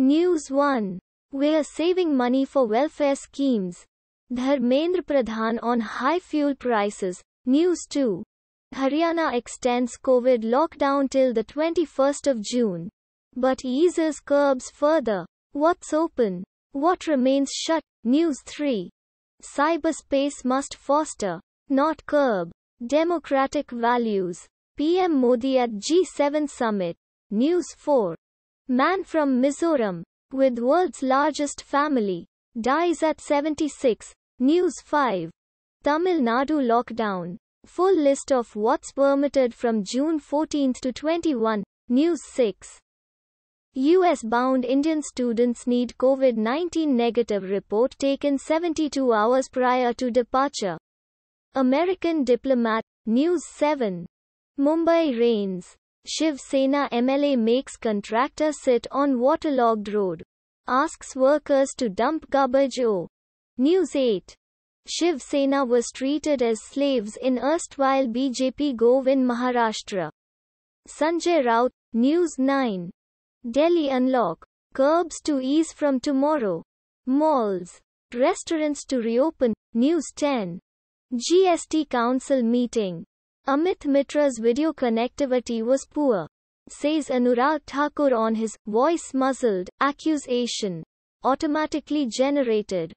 News 1. We are saving money for welfare schemes. Dharmendra Pradhan on high fuel prices. News 2. Haryana extends COVID lockdown till the 21st of June. But eases curbs further. What's open? What remains shut? News 3. Cyberspace must foster, not curb, democratic values. PM Modi at G7 Summit. News 4. Man from Mizoram, with world's largest family, dies at 76. News 5. Tamil Nadu lockdown. Full list of what's permitted from June 14 to 21. News 6. US bound Indian students need COVID 19 negative report taken 72 hours prior to departure. American diplomat, News 7. Mumbai rains. Shiv Sena MLA makes contractor sit on waterlogged road. Asks workers to dump garbage O. News 8. Shiv Sena was treated as slaves in erstwhile BJP govt in Maharashtra. Sanjay Raut, News 9. Delhi Unlock. Curbs to ease from tomorrow. Malls. Restaurants to reopen. News 10. GST Council meeting. Amit Mitra's video connectivity was poor, says Anurag Thakur on his voice muzzled accusation automatically generated